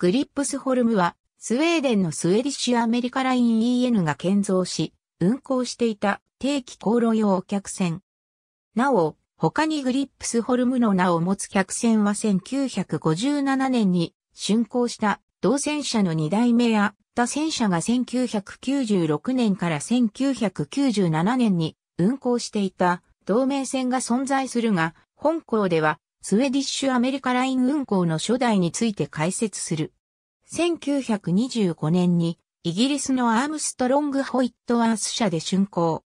グリップスホルムは、スウェーデンのスウェディッシュアメリカライン EN が建造し、運航していた定期航路用客船。なお、他にグリップスホルムの名を持つ客船は1957年に竣工した同戦車の2代目や他戦車が1996年から1997年に運航していた同盟船が存在するが、本港ではスウェディッシュアメリカライン運行の初代について解説する。1925年にイギリスのアームストロング・ホイットワース社で竣工。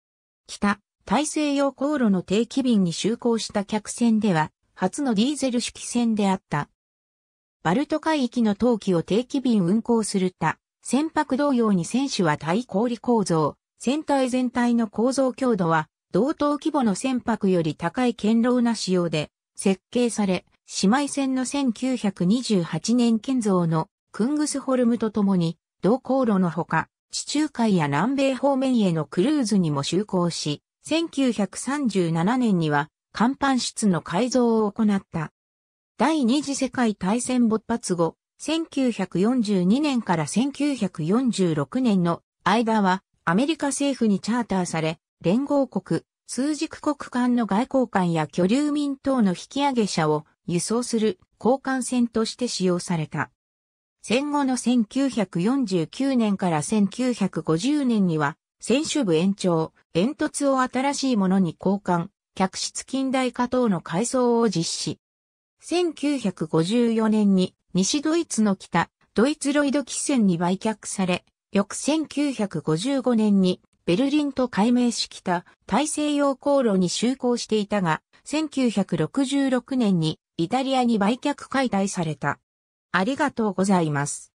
北、大西洋航路の定期便に就航した客船では、初のディーゼル式船であった。バルト海域の冬季を定期便運航する他、船舶同様に船首は対氷構造、船体全体の構造強度は、同等規模の船舶より高い堅牢な仕様で、設計され、姉妹船の1928年建造のクングスホルムとともに、同航路のほか、地中海や南米方面へのクルーズにも就航し、1937年には、甲板室の改造を行った。第二次世界大戦勃発後、1942年から1946年の間は、アメリカ政府にチャーターされ、連合国、数軸国間の外交官や居留民等の引き上げ者を輸送する交換船として使用された。戦後の1949年から1950年には、船首部延長、煙突を新しいものに交換、客室近代化等の改装を実施。1954年に西ドイツの北、ドイツロイド汽船に売却され、翌1955年にベルリンと改名した大西洋航路に就航していたが、1966年にイタリアに売却解体された。ありがとうございます。